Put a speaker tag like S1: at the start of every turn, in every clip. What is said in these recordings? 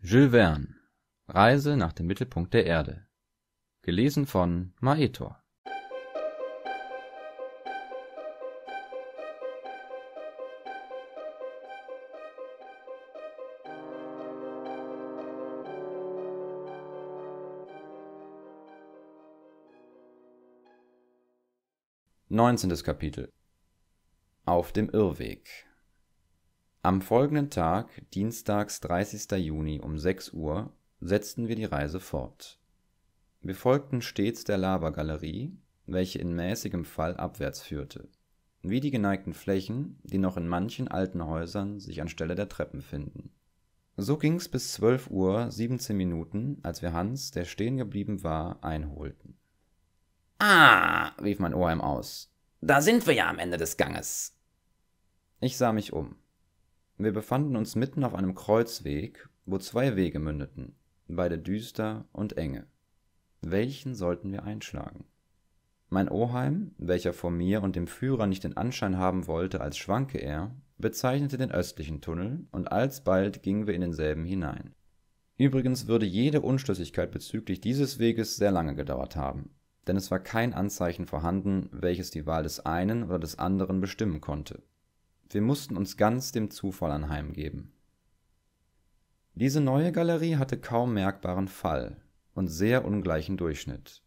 S1: Jules Verne Reise nach dem Mittelpunkt der Erde Gelesen von Maetor 19. Kapitel Auf dem Irrweg Am folgenden Tag, dienstags 30. Juni um 6 Uhr, setzten wir die Reise fort. Wir folgten stets der Lavagalerie, welche in mäßigem Fall abwärts führte, wie die geneigten Flächen, die noch in manchen alten Häusern sich anstelle der Treppen finden. So ging's bis 12 Uhr 17 Minuten, als wir Hans, der stehen geblieben war, einholten. Ah, rief mein Oheim aus. Da sind wir ja am Ende des Ganges. Ich sah mich um. Wir befanden uns mitten auf einem Kreuzweg, wo zwei Wege mündeten, beide düster und enge. Welchen sollten wir einschlagen? Mein Oheim, welcher vor mir und dem Führer nicht den Anschein haben wollte, als schwanke er, bezeichnete den östlichen Tunnel, und alsbald gingen wir in denselben hinein. Übrigens würde jede Unschlüssigkeit bezüglich dieses Weges sehr lange gedauert haben, denn es war kein Anzeichen vorhanden, welches die Wahl des einen oder des anderen bestimmen konnte. Wir mussten uns ganz dem Zufall anheimgeben. Diese neue Galerie hatte kaum merkbaren Fall und sehr ungleichen Durchschnitt.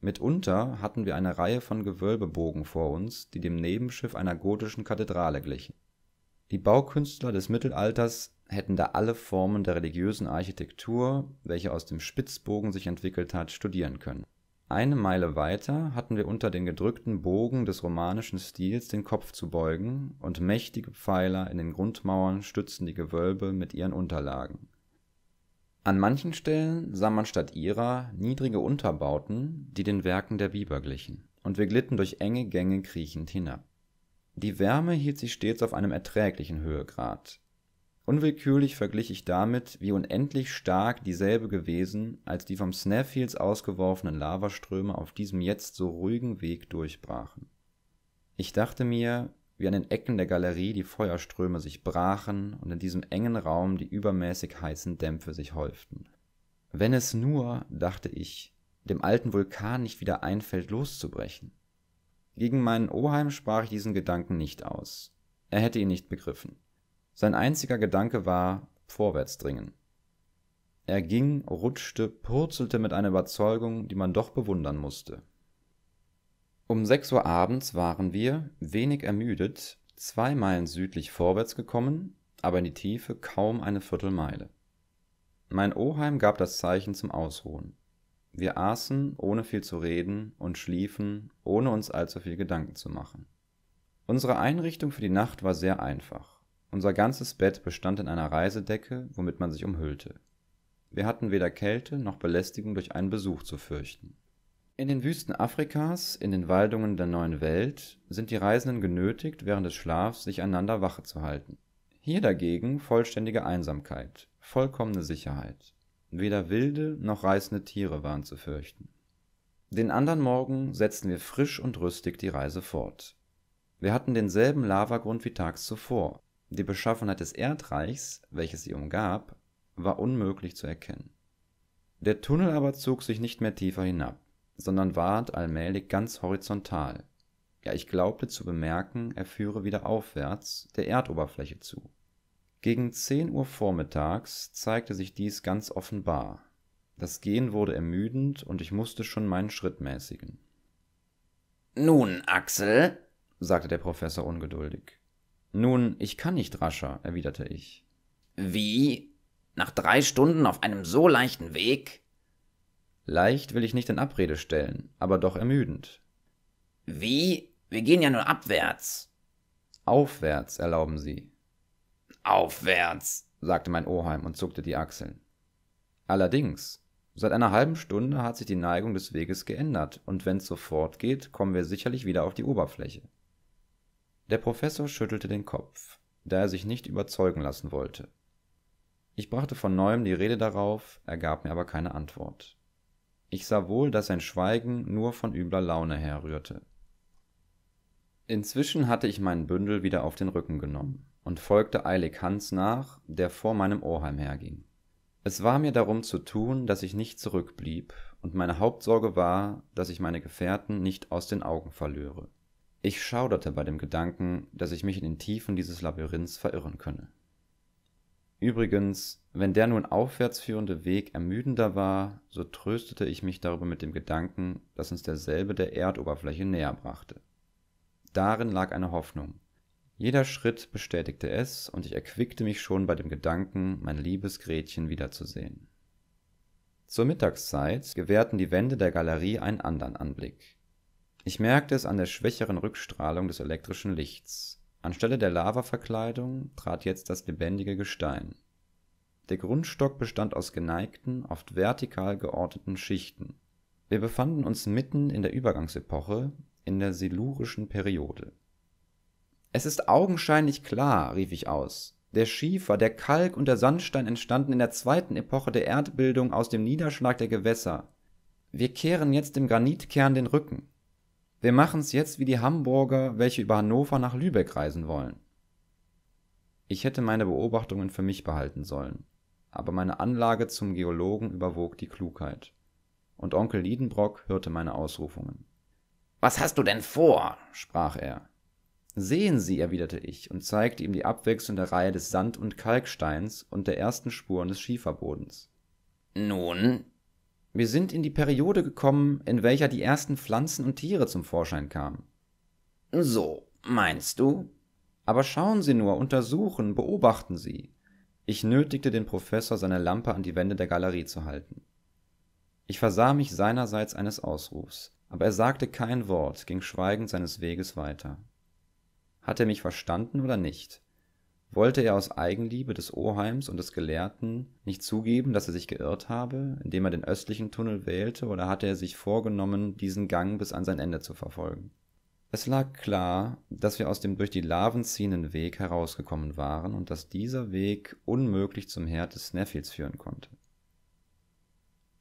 S1: Mitunter hatten wir eine Reihe von Gewölbebogen vor uns, die dem Nebenschiff einer gotischen Kathedrale glichen. Die Baukünstler des Mittelalters hätten da alle Formen der religiösen Architektur, welche aus dem Spitzbogen sich entwickelt hat, studieren können. Eine Meile weiter hatten wir unter den gedrückten Bogen des romanischen Stils den Kopf zu beugen, und mächtige Pfeiler in den Grundmauern stützten die Gewölbe mit ihren Unterlagen. An manchen Stellen sah man statt ihrer niedrige Unterbauten, die den Werken der Biber glichen, und wir glitten durch enge Gänge kriechend hinab. Die Wärme hielt sich stets auf einem erträglichen Höhegrad, Unwillkürlich verglich ich damit, wie unendlich stark dieselbe gewesen, als die vom Snaffields ausgeworfenen Lavaströme auf diesem jetzt so ruhigen Weg durchbrachen. Ich dachte mir, wie an den Ecken der Galerie die Feuerströme sich brachen und in diesem engen Raum die übermäßig heißen Dämpfe sich häuften. Wenn es nur, dachte ich, dem alten Vulkan nicht wieder einfällt, loszubrechen. Gegen meinen Oheim sprach ich diesen Gedanken nicht aus. Er hätte ihn nicht begriffen. Sein einziger Gedanke war vorwärts dringen. Er ging, rutschte, purzelte mit einer Überzeugung, die man doch bewundern musste. Um sechs Uhr abends waren wir, wenig ermüdet, zwei Meilen südlich vorwärts gekommen, aber in die Tiefe kaum eine Viertelmeile. Mein Oheim gab das Zeichen zum Ausruhen. Wir aßen, ohne viel zu reden, und schliefen, ohne uns allzu viel Gedanken zu machen. Unsere Einrichtung für die Nacht war sehr einfach. Unser ganzes Bett bestand in einer Reisedecke, womit man sich umhüllte. Wir hatten weder Kälte noch Belästigung durch einen Besuch zu fürchten. In den Wüsten Afrikas, in den Waldungen der neuen Welt, sind die Reisenden genötigt, während des Schlafs sich einander Wache zu halten. Hier dagegen vollständige Einsamkeit, vollkommene Sicherheit. Weder wilde noch reißende Tiere waren zu fürchten. Den anderen Morgen setzten wir frisch und rüstig die Reise fort. Wir hatten denselben Lavagrund wie tags zuvor, die Beschaffenheit des Erdreichs, welches sie umgab, war unmöglich zu erkennen. Der Tunnel aber zog sich nicht mehr tiefer hinab, sondern ward allmählich ganz horizontal. Ja, ich glaubte zu bemerken, er führe wieder aufwärts der Erdoberfläche zu. Gegen 10 Uhr vormittags zeigte sich dies ganz offenbar. Das Gehen wurde ermüdend und ich musste schon meinen Schritt mäßigen. Nun, Axel, sagte der Professor ungeduldig. Nun, ich kann nicht rascher, erwiderte ich. Wie? Nach drei Stunden auf einem so leichten Weg? Leicht will ich nicht in Abrede stellen, aber doch ermüdend. Wie? Wir gehen ja nur abwärts. Aufwärts, erlauben Sie. Aufwärts, sagte mein Oheim und zuckte die Achseln. Allerdings, seit einer halben Stunde hat sich die Neigung des Weges geändert, und wenn's so fortgeht, kommen wir sicherlich wieder auf die Oberfläche. Der Professor schüttelte den Kopf, da er sich nicht überzeugen lassen wollte. Ich brachte von neuem die Rede darauf, er gab mir aber keine Antwort. Ich sah wohl, dass sein Schweigen nur von übler Laune herrührte. Inzwischen hatte ich meinen Bündel wieder auf den Rücken genommen und folgte eilig Hans nach, der vor meinem Oheim herging. Es war mir darum zu tun, dass ich nicht zurückblieb, und meine Hauptsorge war, dass ich meine Gefährten nicht aus den Augen verlöre. Ich schauderte bei dem Gedanken, dass ich mich in den Tiefen dieses Labyrinths verirren könne. Übrigens, wenn der nun aufwärts führende Weg ermüdender war, so tröstete ich mich darüber mit dem Gedanken, dass uns derselbe der Erdoberfläche näher brachte. Darin lag eine Hoffnung. Jeder Schritt bestätigte es, und ich erquickte mich schon bei dem Gedanken, mein liebes Gretchen wiederzusehen. Zur Mittagszeit gewährten die Wände der Galerie einen anderen Anblick. Ich merkte es an der schwächeren Rückstrahlung des elektrischen Lichts. Anstelle der Lavaverkleidung trat jetzt das lebendige Gestein. Der Grundstock bestand aus geneigten, oft vertikal geordneten Schichten. Wir befanden uns mitten in der Übergangsepoche, in der silurischen Periode. Es ist augenscheinlich klar, rief ich aus. Der Schiefer, der Kalk und der Sandstein entstanden in der zweiten Epoche der Erdbildung aus dem Niederschlag der Gewässer. Wir kehren jetzt dem Granitkern den Rücken. Wir machen's jetzt wie die Hamburger, welche über Hannover nach Lübeck reisen wollen. Ich hätte meine Beobachtungen für mich behalten sollen, aber meine Anlage zum Geologen überwog die Klugheit. Und Onkel Liedenbrock hörte meine Ausrufungen. Was hast du denn vor? sprach er. Sehen Sie, erwiderte ich und zeigte ihm die abwechselnde Reihe des Sand- und Kalksteins und der ersten Spuren des Schieferbodens. Nun, wir sind in die Periode gekommen, in welcher die ersten Pflanzen und Tiere zum Vorschein kamen. So, meinst du? Aber schauen Sie nur, untersuchen, beobachten Sie. Ich nötigte den Professor, seine Lampe an die Wände der Galerie zu halten. Ich versah mich seinerseits eines Ausrufs, aber er sagte kein Wort, ging schweigend seines Weges weiter. Hat er mich verstanden oder nicht? wollte er aus Eigenliebe des Oheims und des Gelehrten nicht zugeben, dass er sich geirrt habe, indem er den östlichen Tunnel wählte, oder hatte er sich vorgenommen, diesen Gang bis an sein Ende zu verfolgen? Es lag klar, dass wir aus dem durch die Larven ziehenden Weg herausgekommen waren und dass dieser Weg unmöglich zum Herd des Sneffields führen konnte.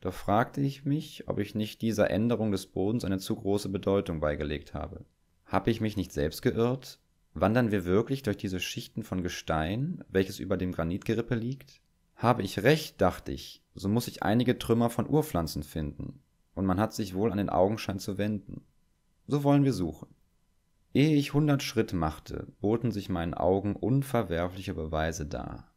S1: Doch fragte ich mich, ob ich nicht dieser Änderung des Bodens eine zu große Bedeutung beigelegt habe. Habe ich mich nicht selbst geirrt, Wandern wir wirklich durch diese Schichten von Gestein, welches über dem Granitgerippe liegt? Habe ich recht, dachte ich, so muss ich einige Trümmer von Urpflanzen finden, und man hat sich wohl an den Augenschein zu wenden. So wollen wir suchen. Ehe ich hundert Schritt machte, boten sich meinen Augen unverwerfliche Beweise dar.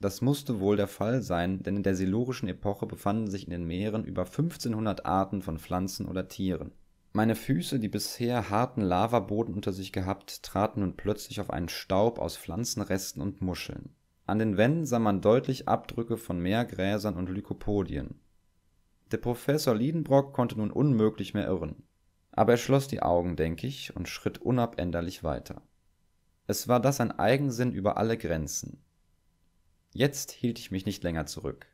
S1: Das musste wohl der Fall sein, denn in der silurischen Epoche befanden sich in den Meeren über 1500 Arten von Pflanzen oder Tieren. Meine Füße, die bisher harten Lavaboden unter sich gehabt, traten nun plötzlich auf einen Staub aus Pflanzenresten und Muscheln. An den Wänden sah man deutlich Abdrücke von Meergräsern und Lykopodien. Der Professor Liedenbrock konnte nun unmöglich mehr irren. Aber er schloss die Augen, denke ich, und schritt unabänderlich weiter. Es war das ein Eigensinn über alle Grenzen. Jetzt hielt ich mich nicht länger zurück.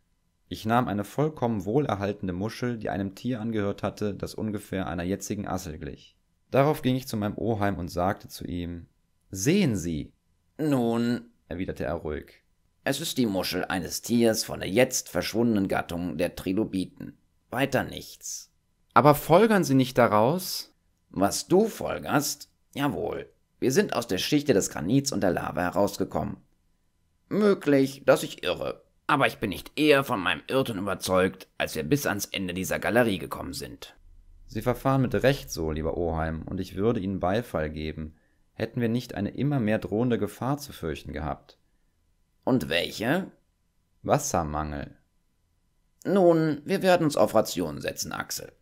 S1: Ich nahm eine vollkommen wohlerhaltende Muschel, die einem Tier angehört hatte, das ungefähr einer jetzigen Assel glich. Darauf ging ich zu meinem Oheim und sagte zu ihm Sehen Sie. Nun, erwiderte er ruhig, es ist die Muschel eines Tiers von der jetzt verschwundenen Gattung der Trilobiten. Weiter nichts. Aber folgern Sie nicht daraus? Was du folgerst? Jawohl. Wir sind aus der Schichte des Granits und der Lava herausgekommen. Möglich, dass ich irre, aber ich bin nicht eher von meinem Irrtum überzeugt, als wir bis ans Ende dieser Galerie gekommen sind. Sie verfahren mit Recht so, lieber Oheim, und ich würde Ihnen Beifall geben, hätten wir nicht eine immer mehr drohende Gefahr zu fürchten gehabt. Und welche? Wassermangel. Nun, wir werden uns auf Rationen setzen, Axel.